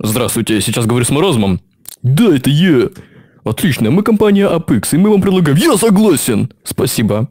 Здравствуйте, я сейчас говорю с Морозмом. Да, это я. Отлично, мы компания Apex, и мы вам предлагаем... Я согласен! Спасибо.